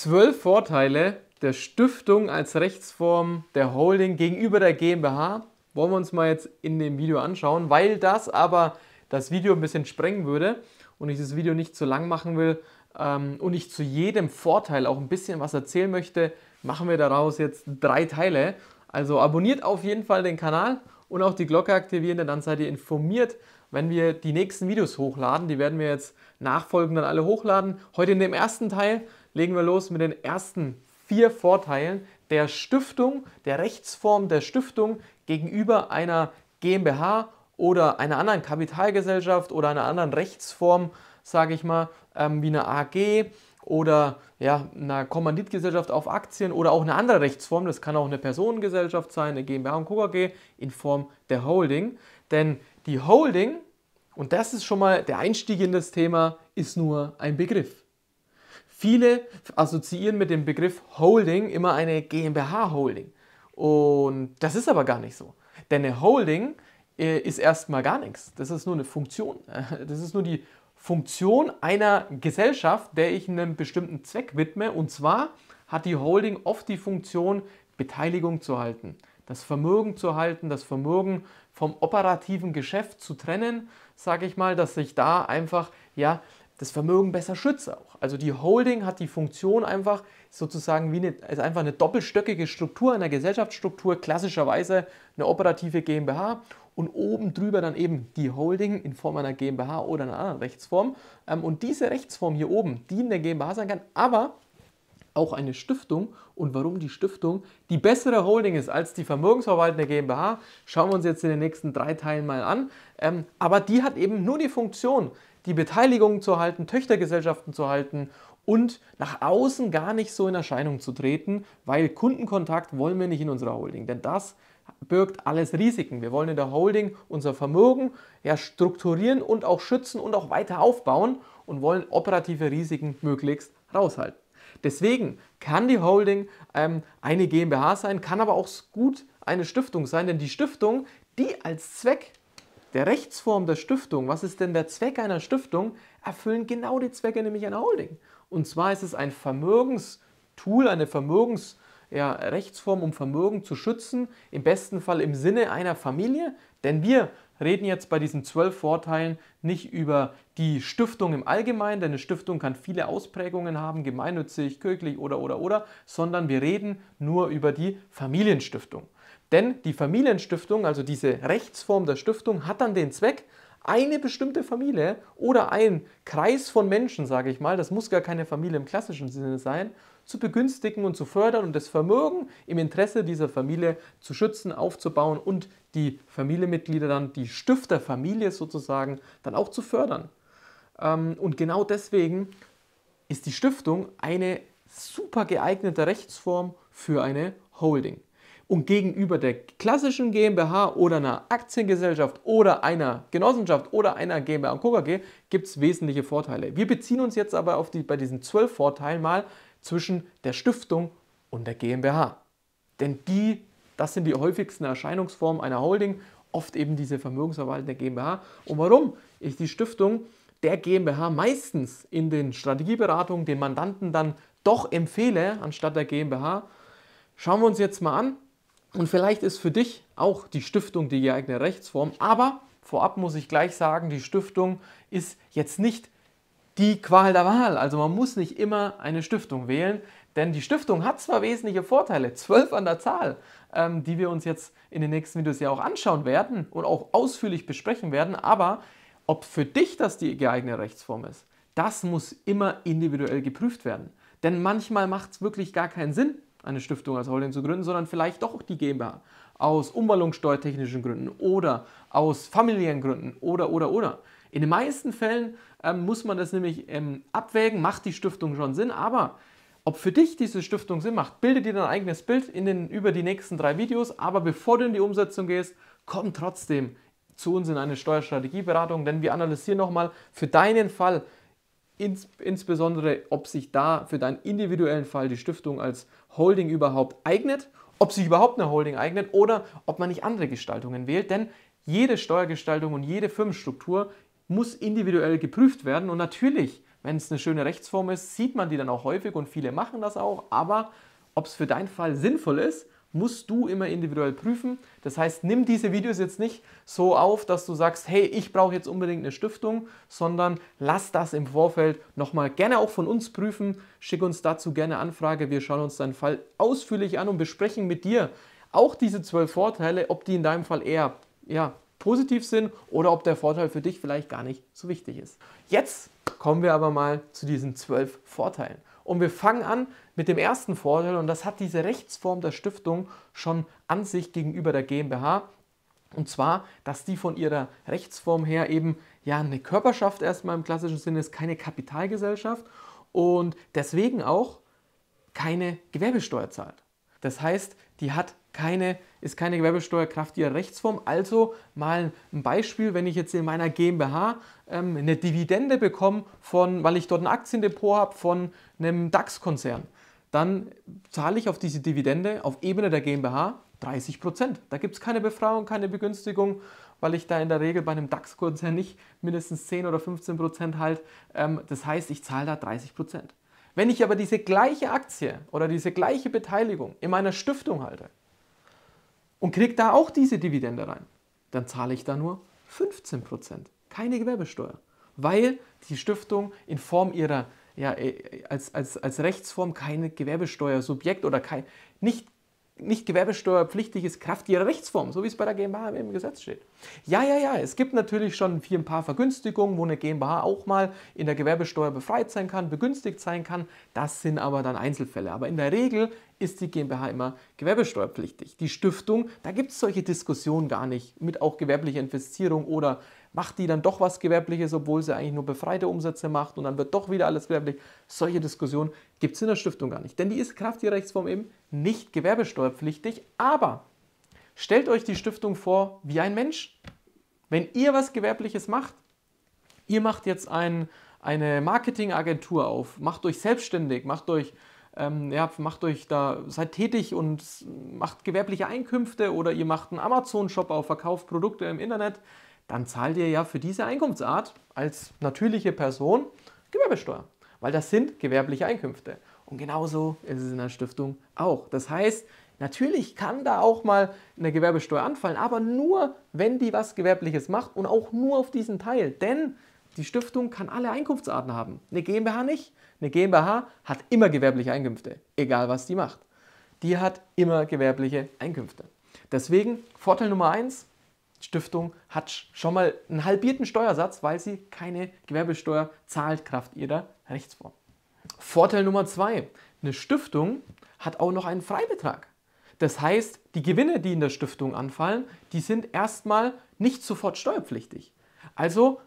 zwölf Vorteile der Stiftung als Rechtsform der Holding gegenüber der GmbH wollen wir uns mal jetzt in dem Video anschauen, weil das aber das Video ein bisschen sprengen würde und ich das Video nicht zu lang machen will ähm, und ich zu jedem Vorteil auch ein bisschen was erzählen möchte, machen wir daraus jetzt drei Teile. Also abonniert auf jeden Fall den Kanal und auch die Glocke aktivieren, denn dann seid ihr informiert, wenn wir die nächsten Videos hochladen. Die werden wir jetzt nachfolgend dann alle hochladen. Heute in dem ersten Teil legen wir los mit den ersten vier Vorteilen der Stiftung, der Rechtsform der Stiftung gegenüber einer GmbH oder einer anderen Kapitalgesellschaft oder einer anderen Rechtsform, sage ich mal, ähm, wie eine AG oder ja, einer Kommanditgesellschaft auf Aktien oder auch eine andere Rechtsform, das kann auch eine Personengesellschaft sein, eine GmbH und Co. AG in Form der Holding. Denn die Holding, und das ist schon mal der Einstieg in das Thema, ist nur ein Begriff. Viele assoziieren mit dem Begriff Holding immer eine GmbH-Holding. Und das ist aber gar nicht so. Denn eine Holding äh, ist erstmal gar nichts. Das ist nur eine Funktion. Das ist nur die Funktion einer Gesellschaft, der ich einem bestimmten Zweck widme. Und zwar hat die Holding oft die Funktion, Beteiligung zu halten, das Vermögen zu halten, das Vermögen vom operativen Geschäft zu trennen, sage ich mal, dass sich da einfach ja das Vermögen besser schütze auch. Also die Holding hat die Funktion einfach sozusagen wie eine, ist einfach eine doppelstöckige Struktur einer Gesellschaftsstruktur, klassischerweise eine operative GmbH und oben drüber dann eben die Holding in Form einer GmbH oder einer anderen Rechtsform. Ähm, und diese Rechtsform hier oben, die in der GmbH sein kann, aber auch eine Stiftung. Und warum die Stiftung die bessere Holding ist als die vermögensverwaltende GmbH, schauen wir uns jetzt in den nächsten drei Teilen mal an. Ähm, aber die hat eben nur die Funktion, die Beteiligung zu halten, Töchtergesellschaften zu halten und nach außen gar nicht so in Erscheinung zu treten, weil Kundenkontakt wollen wir nicht in unserer Holding, denn das birgt alles Risiken. Wir wollen in der Holding unser Vermögen ja strukturieren und auch schützen und auch weiter aufbauen und wollen operative Risiken möglichst raushalten. Deswegen kann die Holding ähm, eine GmbH sein, kann aber auch gut eine Stiftung sein, denn die Stiftung, die als Zweck der Rechtsform der Stiftung, was ist denn der Zweck einer Stiftung, erfüllen genau die Zwecke nämlich einer Holding. Und zwar ist es ein Vermögenstool, eine Vermögensrechtsform, ja, um Vermögen zu schützen, im besten Fall im Sinne einer Familie, denn wir reden jetzt bei diesen zwölf Vorteilen nicht über die Stiftung im Allgemeinen, denn eine Stiftung kann viele Ausprägungen haben, gemeinnützig, kirchlich oder oder oder, sondern wir reden nur über die Familienstiftung. Denn die Familienstiftung, also diese Rechtsform der Stiftung, hat dann den Zweck, eine bestimmte Familie oder einen Kreis von Menschen, sage ich mal, das muss gar keine Familie im klassischen Sinne sein, zu begünstigen und zu fördern und das Vermögen im Interesse dieser Familie zu schützen, aufzubauen und die Familienmitglieder dann, die Stifterfamilie sozusagen, dann auch zu fördern. Ähm, und genau deswegen ist die Stiftung eine super geeignete Rechtsform für eine Holding und gegenüber der klassischen GmbH oder einer Aktiengesellschaft oder einer Genossenschaft oder einer GmbH und KKG gibt es wesentliche Vorteile. Wir beziehen uns jetzt aber auf die, bei diesen zwölf Vorteilen mal zwischen der Stiftung und der GmbH. Denn die, das sind die häufigsten Erscheinungsformen einer Holding, oft eben diese Vermögensverwaltung der GmbH. Und warum ist die Stiftung der GmbH meistens in den Strategieberatungen den Mandanten dann doch empfehle, anstatt der GmbH? Schauen wir uns jetzt mal an, und vielleicht ist für dich auch die Stiftung die geeignete Rechtsform, aber vorab muss ich gleich sagen, die Stiftung ist jetzt nicht die Qual der Wahl. Also man muss nicht immer eine Stiftung wählen, denn die Stiftung hat zwar wesentliche Vorteile, zwölf an der Zahl, ähm, die wir uns jetzt in den nächsten Videos ja auch anschauen werden und auch ausführlich besprechen werden, aber ob für dich das die geeignete Rechtsform ist, das muss immer individuell geprüft werden. Denn manchmal macht es wirklich gar keinen Sinn, eine Stiftung als Holding zu gründen, sondern vielleicht doch die GmbH aus umwandlungssteuertechnischen Gründen oder aus familiären Gründen oder, oder, oder. In den meisten Fällen ähm, muss man das nämlich ähm, abwägen, macht die Stiftung schon Sinn, aber ob für dich diese Stiftung Sinn macht, bilde dir dein eigenes Bild in den, über die nächsten drei Videos, aber bevor du in die Umsetzung gehst, komm trotzdem zu uns in eine Steuerstrategieberatung, denn wir analysieren nochmal für deinen Fall, ins, insbesondere ob sich da für deinen individuellen Fall die Stiftung als Holding überhaupt eignet, ob sich überhaupt eine Holding eignet oder ob man nicht andere Gestaltungen wählt, denn jede Steuergestaltung und jede Firmenstruktur muss individuell geprüft werden und natürlich, wenn es eine schöne Rechtsform ist, sieht man die dann auch häufig und viele machen das auch, aber ob es für deinen Fall sinnvoll ist musst du immer individuell prüfen. Das heißt, nimm diese Videos jetzt nicht so auf, dass du sagst, hey, ich brauche jetzt unbedingt eine Stiftung, sondern lass das im Vorfeld nochmal gerne auch von uns prüfen. Schick uns dazu gerne Anfrage. Wir schauen uns deinen Fall ausführlich an und besprechen mit dir auch diese zwölf Vorteile, ob die in deinem Fall eher ja, positiv sind oder ob der Vorteil für dich vielleicht gar nicht so wichtig ist. Jetzt kommen wir aber mal zu diesen zwölf Vorteilen. Und wir fangen an mit dem ersten Vorteil und das hat diese Rechtsform der Stiftung schon an sich gegenüber der GmbH. Und zwar, dass die von ihrer Rechtsform her eben ja eine Körperschaft erstmal im klassischen Sinne ist, keine Kapitalgesellschaft und deswegen auch keine Gewerbesteuer zahlt. Das heißt, die hat keine, ist keine gewerbesteuerkraftige Rechtsform. Also mal ein Beispiel, wenn ich jetzt in meiner GmbH ähm, eine Dividende bekomme, von, weil ich dort ein Aktiendepot habe von einem DAX-Konzern, dann zahle ich auf diese Dividende auf Ebene der GmbH 30 Da gibt es keine Befreiung, keine Begünstigung, weil ich da in der Regel bei einem DAX-Konzern nicht mindestens 10 oder 15 Prozent halt. Ähm, das heißt, ich zahle da 30 Wenn ich aber diese gleiche Aktie oder diese gleiche Beteiligung in meiner Stiftung halte, und kriege da auch diese Dividende rein, dann zahle ich da nur 15%, keine Gewerbesteuer, weil die Stiftung in Form ihrer, ja, äh, als, als, als Rechtsform kein Gewerbesteuersubjekt oder kein, nicht, nicht gewerbesteuerpflichtig ist, Kraft ihrer Rechtsform, so wie es bei der GmbH im Gesetz steht. Ja, ja, ja, es gibt natürlich schon hier ein paar Vergünstigungen, wo eine GmbH auch mal in der Gewerbesteuer befreit sein kann, begünstigt sein kann. Das sind aber dann Einzelfälle. Aber in der Regel ist die GmbH immer gewerbesteuerpflichtig. Die Stiftung, da gibt es solche Diskussionen gar nicht mit auch gewerblicher Investierung oder macht die dann doch was Gewerbliches, obwohl sie eigentlich nur befreite Umsätze macht und dann wird doch wieder alles gewerblich. Solche Diskussionen gibt es in der Stiftung gar nicht, denn die ist Kraft die Rechtsform eben nicht gewerbesteuerpflichtig, aber stellt euch die Stiftung vor wie ein Mensch. Wenn ihr was Gewerbliches macht, ihr macht jetzt ein, eine Marketingagentur auf, macht euch selbstständig, macht euch ähm, ja, macht euch da, seid tätig und macht gewerbliche Einkünfte oder ihr macht einen Amazon-Shop auf, verkauft Produkte im Internet, dann zahlt ihr ja für diese Einkunftsart als natürliche Person Gewerbesteuer, weil das sind gewerbliche Einkünfte. Und genauso ist es in der Stiftung auch. Das heißt, natürlich kann da auch mal eine Gewerbesteuer anfallen, aber nur, wenn die was Gewerbliches macht und auch nur auf diesen Teil. Denn die Stiftung kann alle Einkunftsarten haben. Eine GmbH nicht. Eine GmbH hat immer gewerbliche Einkünfte, egal was die macht. Die hat immer gewerbliche Einkünfte. Deswegen Vorteil Nummer eins: Stiftung hat schon mal einen halbierten Steuersatz, weil sie keine Gewerbesteuer zahlt, Kraft ihrer Rechtsform. Vorteil Nummer zwei: Eine Stiftung hat auch noch einen Freibetrag. Das heißt, die Gewinne, die in der Stiftung anfallen, die sind erstmal nicht sofort steuerpflichtig. Also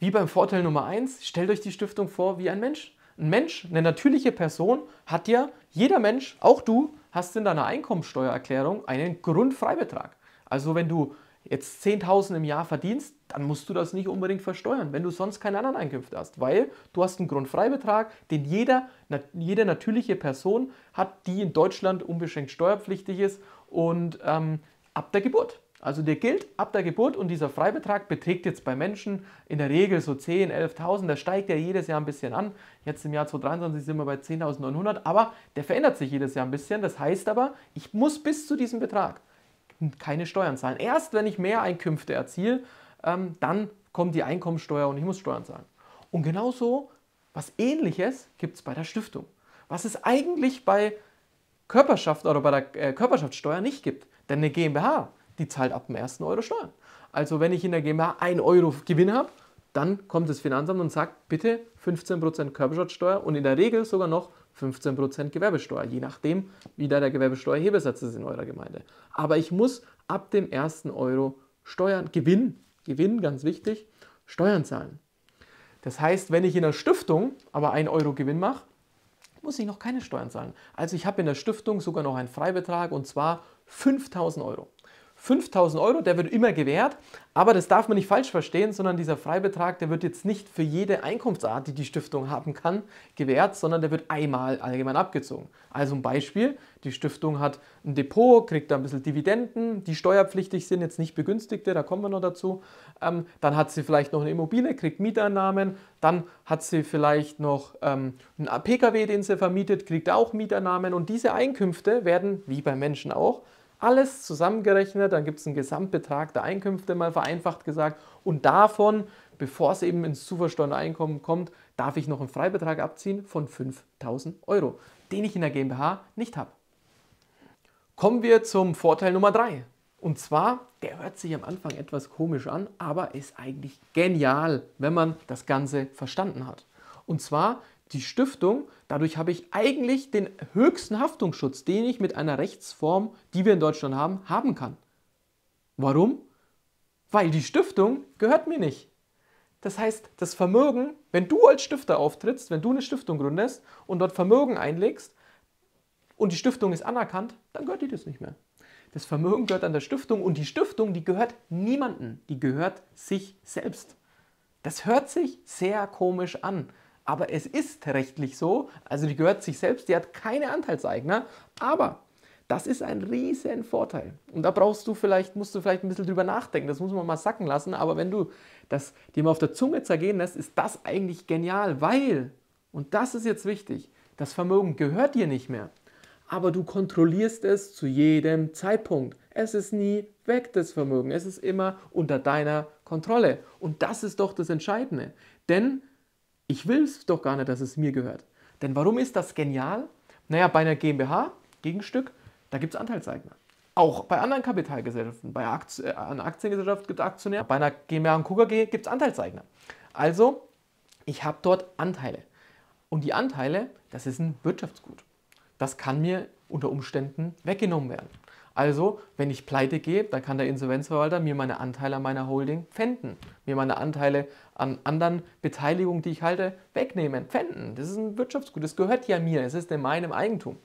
wie beim Vorteil Nummer 1, stellt euch die Stiftung vor wie ein Mensch. Ein Mensch, eine natürliche Person, hat ja jeder Mensch, auch du, hast in deiner Einkommensteuererklärung einen Grundfreibetrag. Also wenn du jetzt 10.000 im Jahr verdienst, dann musst du das nicht unbedingt versteuern, wenn du sonst keine anderen Einkünfte hast, weil du hast einen Grundfreibetrag, den jeder, jede natürliche Person hat, die in Deutschland unbeschränkt steuerpflichtig ist und ähm, ab der Geburt. Also der gilt ab der Geburt und dieser Freibetrag beträgt jetzt bei Menschen in der Regel so 10, 11.000. Der steigt ja jedes Jahr ein bisschen an. Jetzt im Jahr 2023 sind wir bei 10.900, aber der verändert sich jedes Jahr ein bisschen. Das heißt aber, ich muss bis zu diesem Betrag keine Steuern zahlen. Erst wenn ich mehr Einkünfte erziele, ähm, dann kommt die Einkommensteuer und ich muss Steuern zahlen. Und genauso was Ähnliches gibt es bei der Stiftung. Was es eigentlich bei Körperschaft oder bei der äh, Körperschaftssteuer nicht gibt. Denn eine GmbH die zahlt ab dem ersten Euro Steuern. Also wenn ich in der GmbH 1 Euro Gewinn habe, dann kommt das Finanzamt und sagt, bitte 15% Körperschaftsteuer und in der Regel sogar noch 15% Gewerbesteuer, je nachdem, wie da der Gewerbesteuerhebesatz ist in eurer Gemeinde. Aber ich muss ab dem ersten Euro Steuern, Gewinn, Gewinn, ganz wichtig, Steuern zahlen. Das heißt, wenn ich in der Stiftung aber 1 Euro Gewinn mache, muss ich noch keine Steuern zahlen. Also ich habe in der Stiftung sogar noch einen Freibetrag und zwar 5000 Euro. 5000 Euro, der wird immer gewährt, aber das darf man nicht falsch verstehen, sondern dieser Freibetrag, der wird jetzt nicht für jede Einkunftsart, die die Stiftung haben kann, gewährt, sondern der wird einmal allgemein abgezogen. Also ein Beispiel, die Stiftung hat ein Depot, kriegt da ein bisschen Dividenden, die steuerpflichtig sind, jetzt nicht begünstigte, da kommen wir noch dazu. Ähm, dann hat sie vielleicht noch eine Immobilie, kriegt Mieteinnahmen, dann hat sie vielleicht noch ähm, einen Pkw, den sie vermietet, kriegt auch Mieteinnahmen und diese Einkünfte werden, wie bei Menschen auch, alles zusammengerechnet, dann gibt es einen Gesamtbetrag der Einkünfte, mal vereinfacht gesagt. Und davon, bevor es eben ins zu Einkommen kommt, darf ich noch einen Freibetrag abziehen von 5000 Euro, den ich in der GmbH nicht habe. Kommen wir zum Vorteil Nummer 3. Und zwar, der hört sich am Anfang etwas komisch an, aber ist eigentlich genial, wenn man das Ganze verstanden hat. Und zwar die Stiftung, dadurch habe ich eigentlich den höchsten Haftungsschutz, den ich mit einer Rechtsform, die wir in Deutschland haben, haben kann. Warum? Weil die Stiftung gehört mir nicht. Das heißt, das Vermögen, wenn du als Stifter auftrittst, wenn du eine Stiftung gründest und dort Vermögen einlegst und die Stiftung ist anerkannt, dann gehört dir das nicht mehr. Das Vermögen gehört an der Stiftung und die Stiftung, die gehört niemandem, die gehört sich selbst. Das hört sich sehr komisch an aber es ist rechtlich so, also die gehört sich selbst, die hat keine Anteilseigner, aber das ist ein riesen Vorteil. Und da brauchst du vielleicht, musst du vielleicht ein bisschen drüber nachdenken, das muss man mal sacken lassen, aber wenn du das dir mal auf der Zunge zergehen lässt, ist das eigentlich genial, weil, und das ist jetzt wichtig, das Vermögen gehört dir nicht mehr, aber du kontrollierst es zu jedem Zeitpunkt. Es ist nie weg, das Vermögen, es ist immer unter deiner Kontrolle. Und das ist doch das Entscheidende. Denn ich will es doch gar nicht, dass es mir gehört. Denn warum ist das genial? Naja, bei einer GmbH, Gegenstück, da gibt es Anteilseigner. Auch bei anderen Kapitalgesellschaften, bei äh, einer Aktiengesellschaft gibt es Aktionäre, bei einer GmbH und KG gibt es Anteilseigner. Also, ich habe dort Anteile. Und die Anteile, das ist ein Wirtschaftsgut. Das kann mir unter Umständen weggenommen werden. Also, wenn ich pleite gehe, dann kann der Insolvenzverwalter mir meine Anteile an meiner Holding pfänden, mir meine Anteile an anderen Beteiligungen, die ich halte, wegnehmen, pfänden. Das ist ein Wirtschaftsgut, das gehört ja mir, es ist in meinem Eigentum.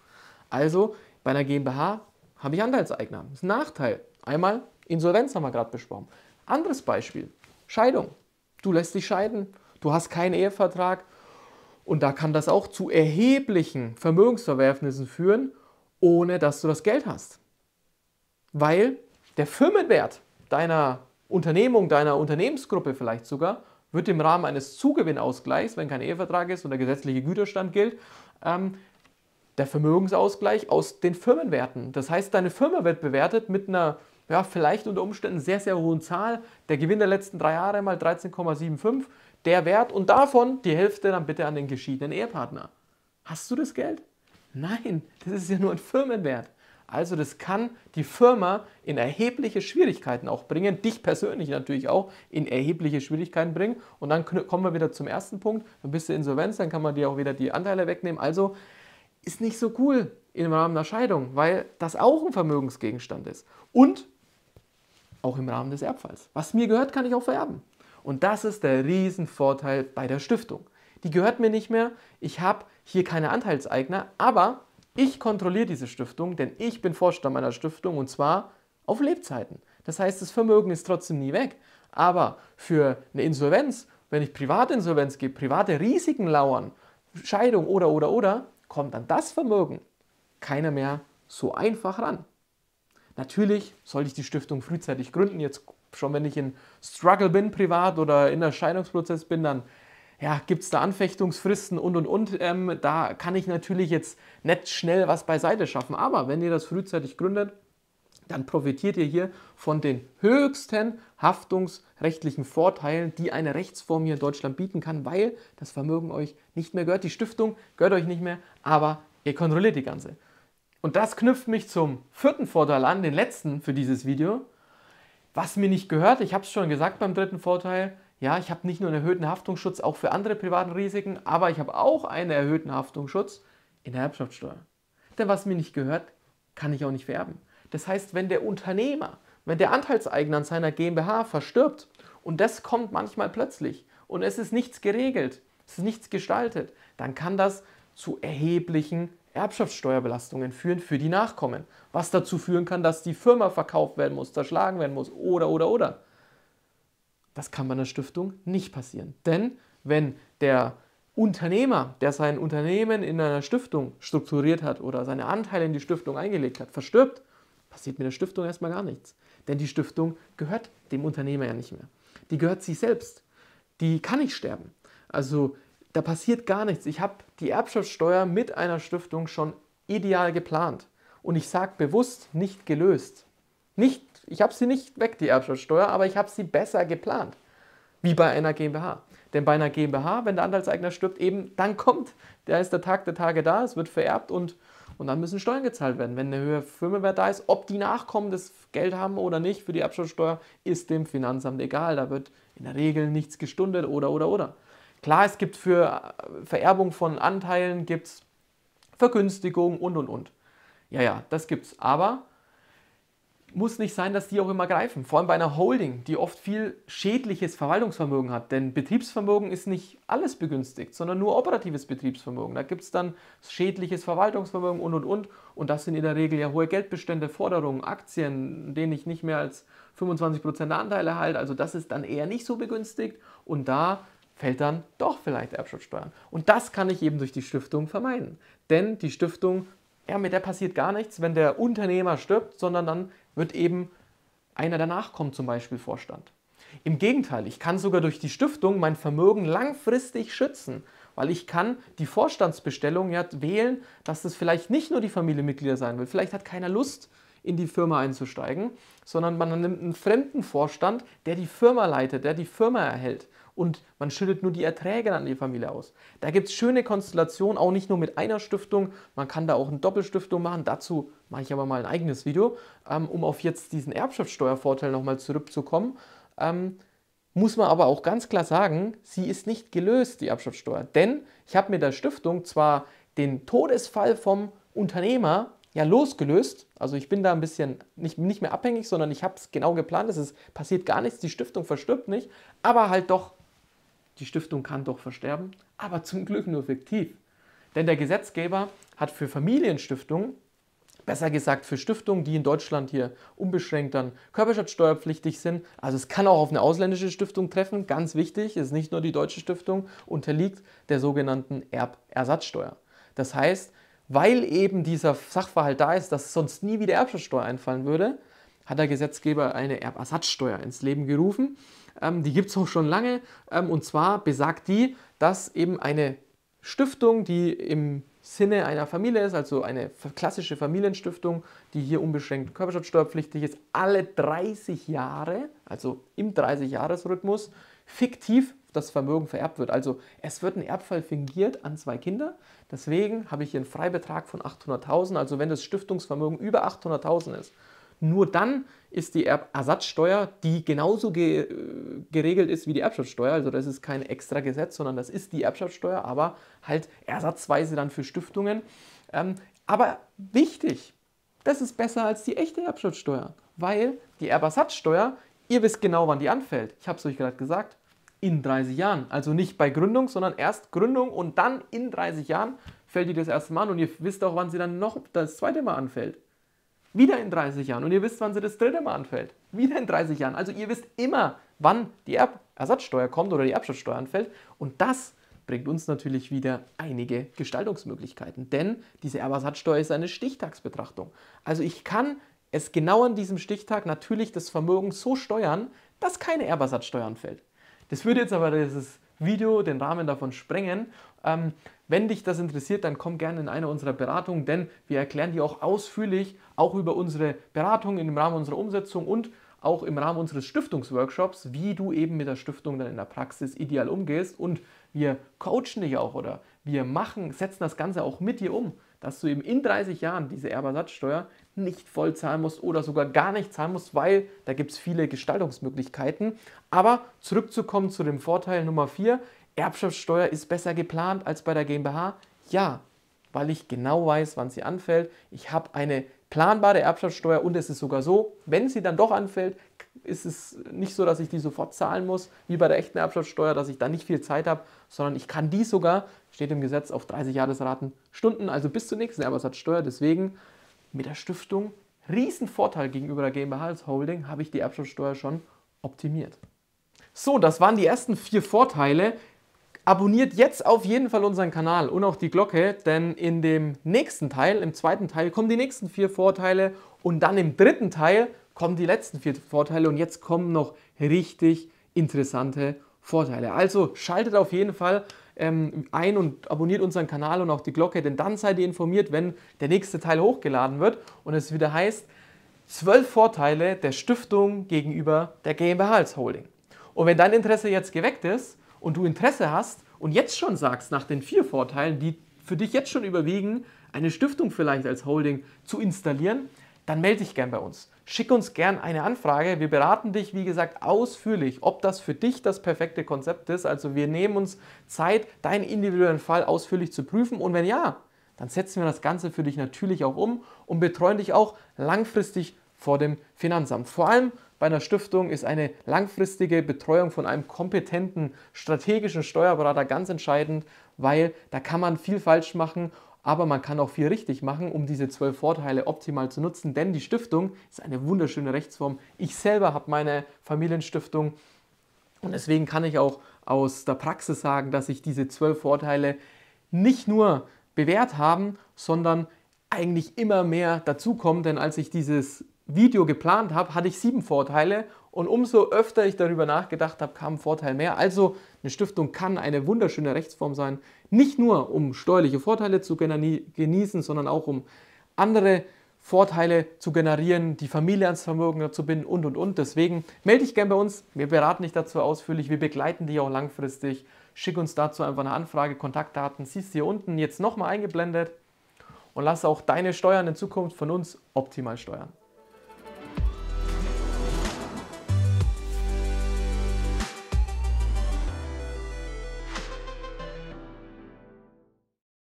Also bei einer GmbH habe ich Anteilseigner. Das ist ein Nachteil. Einmal Insolvenz haben wir gerade besprochen. Anderes Beispiel, Scheidung. Du lässt dich scheiden, du hast keinen Ehevertrag und da kann das auch zu erheblichen Vermögensverwerfnissen führen, ohne dass du das Geld hast. Weil der Firmenwert deiner Unternehmung, deiner Unternehmensgruppe vielleicht sogar, wird im Rahmen eines Zugewinnausgleichs, wenn kein Ehevertrag ist und der gesetzliche Güterstand gilt, ähm, der Vermögensausgleich aus den Firmenwerten. Das heißt, deine Firma wird bewertet mit einer ja, vielleicht unter Umständen sehr, sehr hohen Zahl. Der Gewinn der letzten drei Jahre mal 13,75, der Wert und davon die Hälfte dann bitte an den geschiedenen Ehepartner. Hast du das Geld? Nein, das ist ja nur ein Firmenwert. Also das kann die Firma in erhebliche Schwierigkeiten auch bringen, dich persönlich natürlich auch in erhebliche Schwierigkeiten bringen. Und dann kommen wir wieder zum ersten Punkt, dann bist du insolvent, dann kann man dir auch wieder die Anteile wegnehmen. Also ist nicht so cool im Rahmen einer Scheidung, weil das auch ein Vermögensgegenstand ist. Und auch im Rahmen des Erbfalls. Was mir gehört, kann ich auch vererben. Und das ist der Riesenvorteil bei der Stiftung. Die gehört mir nicht mehr, ich habe hier keine Anteilseigner, aber ich kontrolliere diese Stiftung, denn ich bin Vorstand meiner Stiftung und zwar auf Lebzeiten. Das heißt, das Vermögen ist trotzdem nie weg. Aber für eine Insolvenz, wenn ich Privatinsolvenz gebe, private Risiken lauern, Scheidung oder oder oder, kommt dann das Vermögen keiner mehr so einfach ran. Natürlich sollte ich die Stiftung frühzeitig gründen. Jetzt schon, wenn ich in Struggle bin privat oder in Erscheinungsprozess bin, dann ja, gibt es da Anfechtungsfristen und und und. Ähm, da kann ich natürlich jetzt nicht schnell was beiseite schaffen. Aber wenn ihr das frühzeitig gründet, dann profitiert ihr hier von den höchsten haftungsrechtlichen Vorteilen, die eine Rechtsform hier in Deutschland bieten kann, weil das Vermögen euch nicht mehr gehört. Die Stiftung gehört euch nicht mehr, aber ihr kontrolliert die ganze. Und das knüpft mich zum vierten Vorteil an, den letzten für dieses Video. Was mir nicht gehört, ich habe es schon gesagt beim dritten Vorteil, ja, ich habe nicht nur einen erhöhten Haftungsschutz auch für andere privaten Risiken, aber ich habe auch einen erhöhten Haftungsschutz in der Erbschaftssteuer. Denn was mir nicht gehört, kann ich auch nicht vererben. Das heißt, wenn der Unternehmer, wenn der Anteilseigner an seiner GmbH verstirbt und das kommt manchmal plötzlich und es ist nichts geregelt, es ist nichts gestaltet, dann kann das zu erheblichen Erbschaftssteuerbelastungen führen für die Nachkommen, was dazu führen kann, dass die Firma verkauft werden muss, zerschlagen werden muss oder oder oder. Das kann bei einer Stiftung nicht passieren. Denn wenn der Unternehmer, der sein Unternehmen in einer Stiftung strukturiert hat oder seine Anteile in die Stiftung eingelegt hat, verstirbt, passiert mit der Stiftung erstmal gar nichts. Denn die Stiftung gehört dem Unternehmer ja nicht mehr. Die gehört sich selbst. Die kann nicht sterben. Also da passiert gar nichts. Ich habe die Erbschaftssteuer mit einer Stiftung schon ideal geplant. Und ich sage bewusst nicht gelöst. Nicht ich habe sie nicht weg, die Erbschaftssteuer, aber ich habe sie besser geplant, wie bei einer GmbH. Denn bei einer GmbH, wenn der Anteilseigner stirbt, eben dann kommt, der ist der Tag der Tage da, es wird vererbt und, und dann müssen Steuern gezahlt werden. Wenn eine höhere Firmenwert da ist, ob die Nachkommen das Geld haben oder nicht für die Erbschaftssteuer, ist dem Finanzamt egal. Da wird in der Regel nichts gestundet oder oder oder. Klar, es gibt für äh, Vererbung von Anteilen gibt's Vergünstigungen und und und. Ja, ja, das gibt's. Aber muss nicht sein, dass die auch immer greifen. Vor allem bei einer Holding, die oft viel schädliches Verwaltungsvermögen hat. Denn Betriebsvermögen ist nicht alles begünstigt, sondern nur operatives Betriebsvermögen. Da gibt es dann schädliches Verwaltungsvermögen und, und, und. Und das sind in der Regel ja hohe Geldbestände, Forderungen, Aktien, denen ich nicht mehr als 25% der Anteile erhalte. Also das ist dann eher nicht so begünstigt. Und da fällt dann doch vielleicht Erbschaftssteuer. Und das kann ich eben durch die Stiftung vermeiden. Denn die Stiftung ja, mit der passiert gar nichts, wenn der Unternehmer stirbt, sondern dann wird eben einer danach kommen, zum Beispiel Vorstand. Im Gegenteil, ich kann sogar durch die Stiftung mein Vermögen langfristig schützen, weil ich kann die Vorstandsbestellung ja wählen, dass das vielleicht nicht nur die Familienmitglieder sein will. Vielleicht hat keiner Lust, in die Firma einzusteigen, sondern man nimmt einen fremden Vorstand, der die Firma leitet, der die Firma erhält und man schüttet nur die Erträge an die Familie aus. Da gibt es schöne Konstellationen, auch nicht nur mit einer Stiftung. Man kann da auch eine Doppelstiftung machen. Dazu mache ich aber mal ein eigenes Video. Ähm, um auf jetzt diesen Erbschaftssteuervorteil nochmal zurückzukommen, ähm, muss man aber auch ganz klar sagen, sie ist nicht gelöst, die Erbschaftssteuer. Denn ich habe mit der Stiftung zwar den Todesfall vom Unternehmer ja losgelöst. Also ich bin da ein bisschen nicht, nicht mehr abhängig, sondern ich habe es genau geplant. Es ist, passiert gar nichts, die Stiftung verstirbt nicht, aber halt doch die Stiftung kann doch versterben, aber zum Glück nur fiktiv. Denn der Gesetzgeber hat für Familienstiftungen, besser gesagt für Stiftungen, die in Deutschland hier unbeschränkt dann körperschaftsteuerpflichtig sind, also es kann auch auf eine ausländische Stiftung treffen, ganz wichtig, ist nicht nur die deutsche Stiftung, unterliegt der sogenannten Erbersatzsteuer. Das heißt, weil eben dieser Sachverhalt da ist, dass sonst nie wieder Erbschaftssteuer einfallen würde, hat der Gesetzgeber eine Erbersatzsteuer ins Leben gerufen ähm, die gibt es auch schon lange. Ähm, und zwar besagt die, dass eben eine Stiftung, die im Sinne einer Familie ist, also eine klassische Familienstiftung, die hier unbeschränkt körperschaftsteuerpflichtig ist, alle 30 Jahre, also im 30-Jahres-Rhythmus, fiktiv das Vermögen vererbt wird. Also es wird ein Erbfall fingiert an zwei Kinder. Deswegen habe ich hier einen Freibetrag von 800.000. Also wenn das Stiftungsvermögen über 800.000 ist, nur dann ist die Erbersatzsteuer, die genauso ge äh, geregelt ist wie die Erbschaftssteuer, also das ist kein extra Gesetz, sondern das ist die Erbschaftssteuer, aber halt ersatzweise dann für Stiftungen. Ähm, aber wichtig, das ist besser als die echte Erbschaftssteuer, weil die Erbersatzsteuer, ihr wisst genau, wann die anfällt. Ich habe es euch gerade gesagt, in 30 Jahren. Also nicht bei Gründung, sondern erst Gründung und dann in 30 Jahren fällt die das erste Mal an und ihr wisst auch, wann sie dann noch das zweite Mal anfällt. Wieder in 30 Jahren. Und ihr wisst, wann sie das dritte Mal anfällt. Wieder in 30 Jahren. Also ihr wisst immer, wann die Erb Ersatzsteuer kommt oder die Erbschaftssteuer anfällt. Und das bringt uns natürlich wieder einige Gestaltungsmöglichkeiten. Denn diese Erbersatzsteuer ist eine Stichtagsbetrachtung. Also ich kann es genau an diesem Stichtag natürlich das Vermögen so steuern, dass keine Erbersatzsteuer anfällt. Das würde jetzt aber dieses Video den Rahmen davon sprengen ähm, wenn dich das interessiert, dann komm gerne in eine unserer Beratungen, denn wir erklären dir auch ausführlich, auch über unsere Beratung im Rahmen unserer Umsetzung und auch im Rahmen unseres Stiftungsworkshops, wie du eben mit der Stiftung dann in der Praxis ideal umgehst. Und wir coachen dich auch oder wir machen, setzen das Ganze auch mit dir um, dass du eben in 30 Jahren diese Erbersatzsteuer nicht voll zahlen musst oder sogar gar nicht zahlen musst, weil da gibt es viele Gestaltungsmöglichkeiten. Aber zurückzukommen zu dem Vorteil Nummer 4, Erbschaftssteuer ist besser geplant als bei der GmbH? Ja, weil ich genau weiß, wann sie anfällt. Ich habe eine planbare Erbschaftssteuer und es ist sogar so, wenn sie dann doch anfällt, ist es nicht so, dass ich die sofort zahlen muss, wie bei der echten Erbschaftssteuer, dass ich da nicht viel Zeit habe, sondern ich kann die sogar, steht im Gesetz, auf 30 Jahresraten Stunden, also bis zur nächsten Erbersatzsteuer. Deswegen mit der Stiftung, Riesenvorteil gegenüber der GmbH als Holding, habe ich die Erbschaftssteuer schon optimiert. So, das waren die ersten vier Vorteile. Abonniert jetzt auf jeden Fall unseren Kanal und auch die Glocke, denn in dem nächsten Teil, im zweiten Teil, kommen die nächsten vier Vorteile und dann im dritten Teil kommen die letzten vier Vorteile und jetzt kommen noch richtig interessante Vorteile. Also schaltet auf jeden Fall ähm, ein und abonniert unseren Kanal und auch die Glocke, denn dann seid ihr informiert, wenn der nächste Teil hochgeladen wird und es wieder heißt, 12 Vorteile der Stiftung gegenüber der GmbH als Holding. Und wenn dein Interesse jetzt geweckt ist, und du Interesse hast und jetzt schon sagst, nach den vier Vorteilen, die für dich jetzt schon überwiegen, eine Stiftung vielleicht als Holding zu installieren, dann melde dich gern bei uns. Schick uns gern eine Anfrage. Wir beraten dich, wie gesagt, ausführlich, ob das für dich das perfekte Konzept ist. Also wir nehmen uns Zeit, deinen individuellen Fall ausführlich zu prüfen. Und wenn ja, dann setzen wir das Ganze für dich natürlich auch um und betreuen dich auch langfristig vor dem Finanzamt. Vor allem bei einer Stiftung ist eine langfristige Betreuung von einem kompetenten strategischen Steuerberater ganz entscheidend, weil da kann man viel falsch machen aber man kann auch viel richtig machen, um diese zwölf Vorteile optimal zu nutzen, denn die Stiftung ist eine wunderschöne Rechtsform. Ich selber habe meine Familienstiftung und deswegen kann ich auch aus der Praxis sagen, dass sich diese zwölf Vorteile nicht nur bewährt haben, sondern eigentlich immer mehr dazukommen, denn als ich dieses Video geplant habe, hatte ich sieben Vorteile und umso öfter ich darüber nachgedacht habe, kam ein Vorteil mehr. Also eine Stiftung kann eine wunderschöne Rechtsform sein, nicht nur um steuerliche Vorteile zu genießen, sondern auch um andere Vorteile zu generieren, die Familie ans Vermögen zu binden und und und. Deswegen melde dich gerne bei uns. Wir beraten dich dazu ausführlich. Wir begleiten dich auch langfristig. Schick uns dazu einfach eine Anfrage. Kontaktdaten siehst du hier unten jetzt nochmal eingeblendet. Und lass auch deine Steuern in Zukunft von uns optimal steuern.